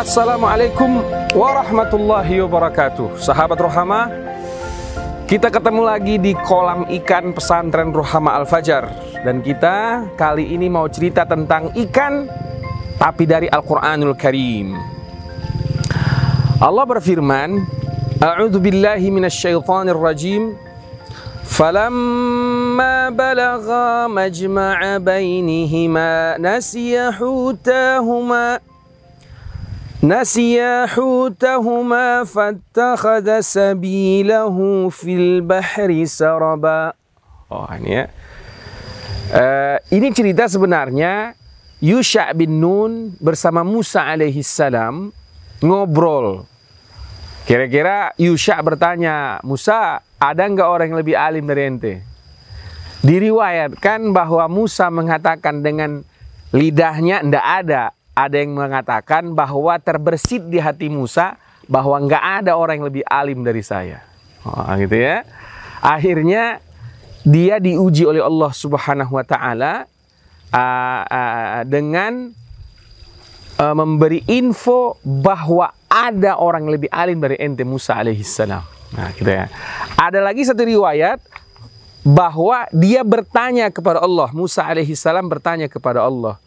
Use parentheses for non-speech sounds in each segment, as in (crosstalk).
Assalamualaikum warahmatullahi wabarakatuh Sahabat Rohama Kita ketemu lagi di kolam ikan pesantren Rohama Al-Fajar Dan kita kali ini mau cerita tentang ikan Tapi dari Al-Quranul Karim Allah berfirman A'udzubillahi minasyaitonirrajim فلما بلغا مجمع بينهما نسي حوتاهما نسيا حوتهما فاتخذ سبيله في البحر سربا Oh ini ya uh, Ini cerita sebenarnya Yusha bin Nun bersama Musa alaihi salam Ngobrol Kira-kira Yusha bertanya Musa ada nggak orang yang lebih alim dari ente? Diriwayatkan bahwa Musa mengatakan dengan lidahnya ndak ada ada yang mengatakan bahwa terbersit di hati Musa bahwa nggak ada orang yang lebih alim dari saya. Oh, gitu ya. Akhirnya dia diuji oleh Allah Subhanahu wa taala uh, uh, dengan uh, memberi info bahwa ada orang yang lebih alim dari ente Musa alaihissalam. Nah, gitu ya. Ada lagi satu riwayat bahwa dia bertanya kepada Allah, Musa alaihissalam bertanya kepada Allah,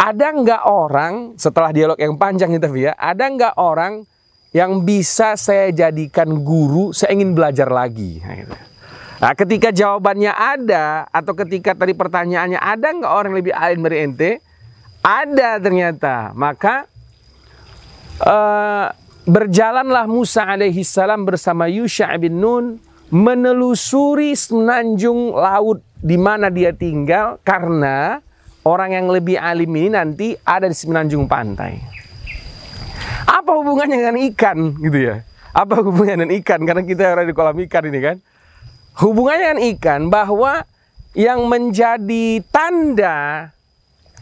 ada nggak orang, setelah dialog yang panjang itu ya, ada nggak orang yang bisa saya jadikan guru, saya ingin belajar lagi? Nah, gitu. nah ketika jawabannya ada, atau ketika tadi pertanyaannya ada nggak orang lebih alim dari ente? Ada ternyata. Maka uh, berjalanlah Musa alaihi salam bersama Yusha bin Nun menelusuri semenanjung laut di mana dia tinggal karena orang yang lebih alim ini nanti ada di semenanjung pantai. Apa hubungannya dengan ikan gitu ya? Apa hubungannya dengan ikan? Karena kita ada di kolam ikan ini kan. Hubungannya dengan ikan bahwa yang menjadi tanda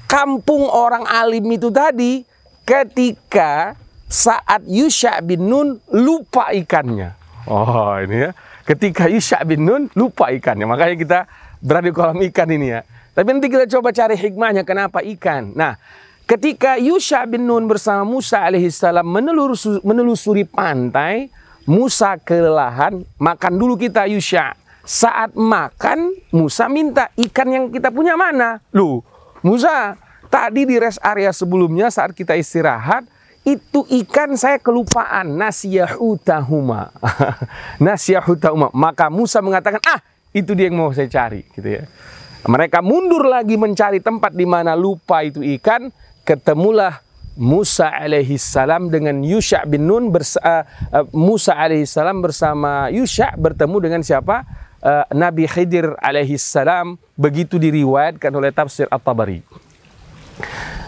kampung orang alim itu tadi ketika saat Yusha bin Nun lupa ikannya. Oh ini ya. Ketika Yusha bin Nun lupa ikannya. Makanya kita berada di kolam ikan ini ya. Tapi nanti kita coba cari hikmahnya kenapa ikan. Nah, ketika Yusha bin Nun bersama Musa alaihissalam menelusuri, menelusuri pantai, Musa kelelahan, makan dulu kita Yusha. Saat makan, Musa minta ikan yang kita punya mana? Lu, Musa, tadi di rest area sebelumnya saat kita istirahat, itu ikan saya kelupaan Nasiyahutahuma. (laughs) Nasiyahutahuma. maka Musa mengatakan ah itu dia yang mau saya cari gitu ya mereka mundur lagi mencari tempat di mana lupa itu ikan. Ketemulah Musa alaihissalam dengan Yusha bin Nun. Bersa, uh, uh, Musa alaihissalam bersama Yusha bertemu dengan siapa? Uh, Nabi Khidir alaihissalam. Begitu diriwayatkan oleh tafsir At-Tabari.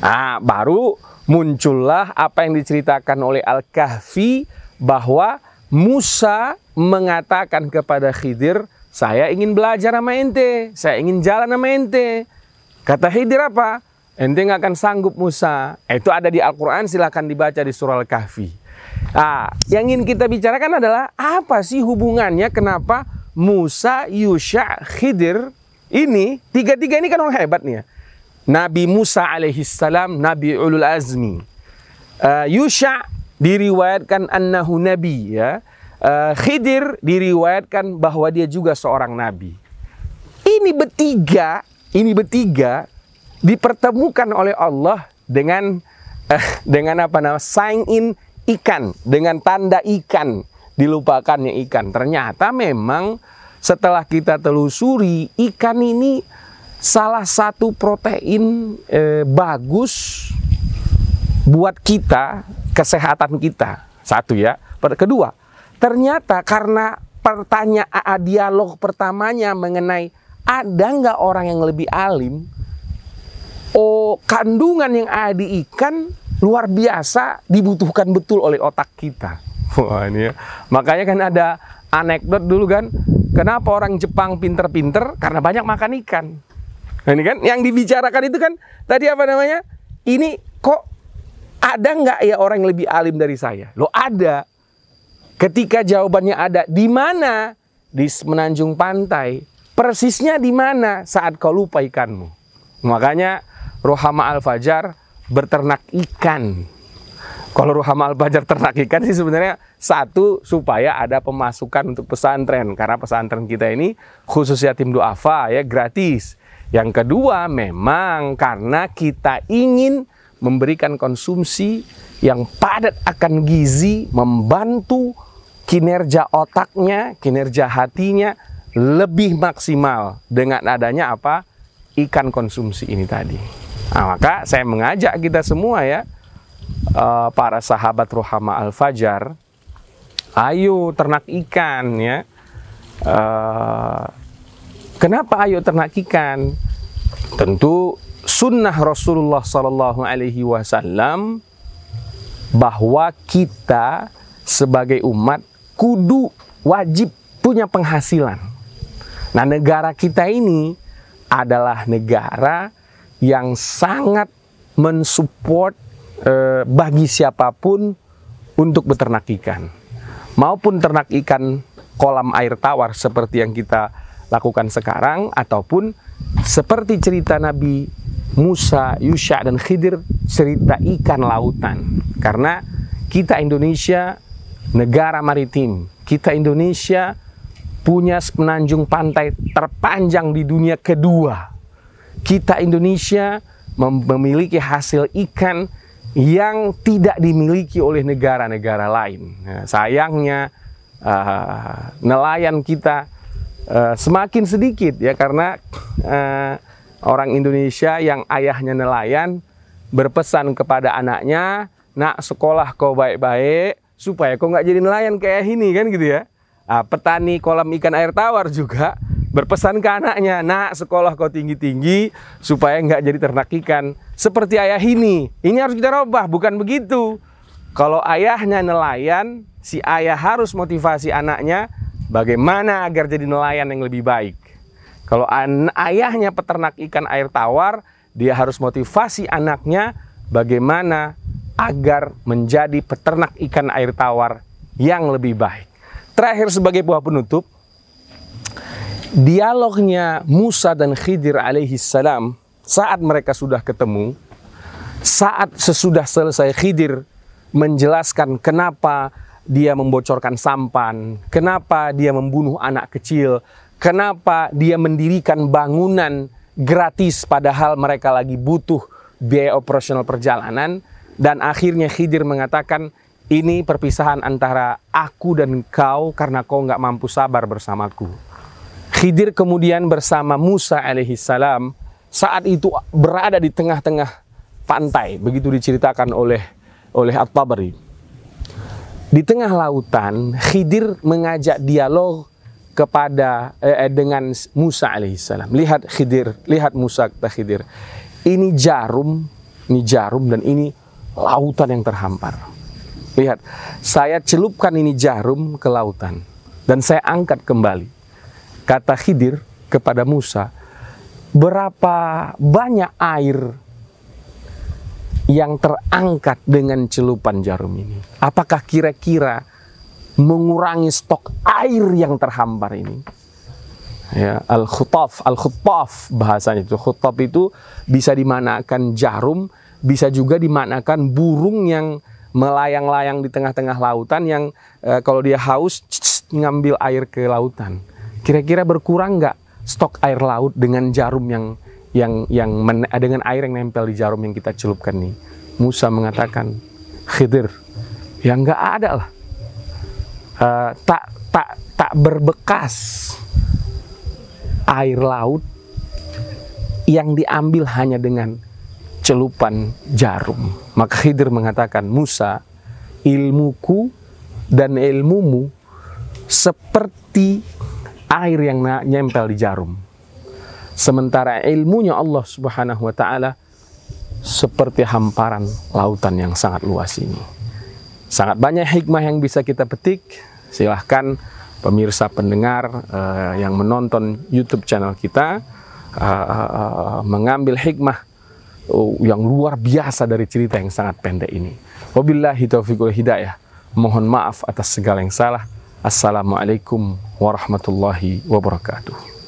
Nah, baru muncullah apa yang diceritakan oleh Al-Kahfi bahwa Musa mengatakan kepada Khidir, saya ingin belajar sama ente, saya ingin jalan sama ente. Kata Khidir apa? Ente nggak akan sanggup Musa. Itu ada di Al-Quran, silahkan dibaca di surah Al-Kahfi. Nah, yang ingin kita bicarakan adalah apa sih hubungannya kenapa Musa, Yusha, Khidir ini, tiga-tiga ini kan orang hebat nih ya. Nabi Musa alaihissalam, Nabi Ulul Azmi. Uh, Yusha diriwayatkan annahu nabi ya uh, Khidir diriwayatkan bahwa dia juga seorang nabi. Ini bertiga, ini bertiga dipertemukan oleh Allah dengan uh, dengan apa namanya sign in ikan, dengan tanda ikan dilupakannya ikan. Ternyata memang setelah kita telusuri ikan ini salah satu protein eh, bagus buat kita kesehatan kita satu ya kedua Ternyata karena pertanyaan dialog pertamanya mengenai ada nggak orang yang lebih alim, oh kandungan yang ada di ikan luar biasa dibutuhkan betul oleh otak kita. Wah ini ya. Makanya kan ada anekdot dulu kan, kenapa orang Jepang pinter-pinter? Karena banyak makan ikan. Nah, ini kan yang dibicarakan itu kan tadi apa namanya? Ini kok ada nggak ya orang yang lebih alim dari saya? Lo ada. Ketika jawabannya ada di mana? Di semenanjung pantai. Persisnya di mana saat kau lupa ikanmu? Makanya Rohama Al-Fajar berternak ikan. Kalau Rohama al Fajar ternak ikan sih sebenarnya satu supaya ada pemasukan untuk pesantren karena pesantren kita ini khusus yatim duafa ya gratis. Yang kedua memang karena kita ingin memberikan konsumsi yang padat akan gizi membantu kinerja otaknya, kinerja hatinya lebih maksimal dengan adanya apa? ikan konsumsi ini tadi. Nah, maka saya mengajak kita semua ya eh, para sahabat Ruhama Al-Fajar, ayo ternak ikan ya. Eh, kenapa ayo ternak ikan? Tentu sunnah Rasulullah Sallallahu Alaihi Wasallam bahwa kita sebagai umat kudu wajib punya penghasilan. Nah, negara kita ini adalah negara yang sangat mensupport eh, bagi siapapun untuk beternak ikan maupun ternak ikan kolam air tawar seperti yang kita lakukan sekarang ataupun seperti cerita Nabi Musa, Yusya dan Khidir cerita ikan lautan karena kita Indonesia negara maritim. Kita Indonesia punya semenanjung pantai terpanjang di dunia kedua. Kita Indonesia memiliki hasil ikan yang tidak dimiliki oleh negara-negara lain. Nah, sayangnya uh, nelayan kita uh, semakin sedikit ya karena uh, orang Indonesia yang ayahnya nelayan berpesan kepada anaknya, "Nak, sekolah kau baik-baik, supaya kok nggak jadi nelayan kayak ini kan gitu ya. Nah, petani kolam ikan air tawar juga berpesan ke anaknya, nak sekolah kau tinggi-tinggi supaya nggak jadi ternak ikan. Seperti ayah ini, ini harus kita rubah bukan begitu. Kalau ayahnya nelayan, si ayah harus motivasi anaknya bagaimana agar jadi nelayan yang lebih baik. Kalau ayahnya peternak ikan air tawar, dia harus motivasi anaknya bagaimana agar menjadi peternak ikan air tawar yang lebih baik. Terakhir sebagai buah penutup, dialognya Musa dan Khidir alaihi salam saat mereka sudah ketemu, saat sesudah selesai Khidir menjelaskan kenapa dia membocorkan sampan, kenapa dia membunuh anak kecil, kenapa dia mendirikan bangunan gratis padahal mereka lagi butuh biaya operasional perjalanan, dan akhirnya Khidir mengatakan, ini perpisahan antara aku dan kau karena kau nggak mampu sabar bersamaku. Khidir kemudian bersama Musa alaihi salam saat itu berada di tengah-tengah pantai, begitu diceritakan oleh oleh At-Tabari. Di tengah lautan, Khidir mengajak dialog kepada eh, eh dengan Musa alaihissalam. Lihat Khidir, lihat Musa kata Khidir. Ini jarum, ini jarum dan ini lautan yang terhampar. Lihat, saya celupkan ini jarum ke lautan dan saya angkat kembali. Kata Khidir kepada Musa, berapa banyak air yang terangkat dengan celupan jarum ini? Apakah kira-kira mengurangi stok air yang terhampar ini? Ya, al-khutaf, al-khutaf bahasanya itu. Khutaf itu bisa dimanakan jarum bisa juga dimaknakan burung yang melayang-layang di tengah-tengah lautan yang e, kalau dia haus ngambil air ke lautan. Kira-kira berkurang nggak stok air laut dengan jarum yang yang yang men, eh, dengan air yang nempel di jarum yang kita celupkan nih? Musa mengatakan, Khidir, ya nggak ada lah, e, tak tak tak berbekas air laut yang diambil hanya dengan celupan jarum. Maka Khidir mengatakan, Musa, ilmuku dan ilmumu seperti air yang nyempel di jarum. Sementara ilmunya Allah Subhanahu wa taala seperti hamparan lautan yang sangat luas ini. Sangat banyak hikmah yang bisa kita petik. Silahkan pemirsa pendengar uh, yang menonton YouTube channel kita uh, uh, mengambil hikmah Oh, yang luar biasa dari cerita yang sangat pendek ini. Wabillahi taufiqul hidayah. Mohon maaf atas segala yang salah. Assalamualaikum warahmatullahi wabarakatuh.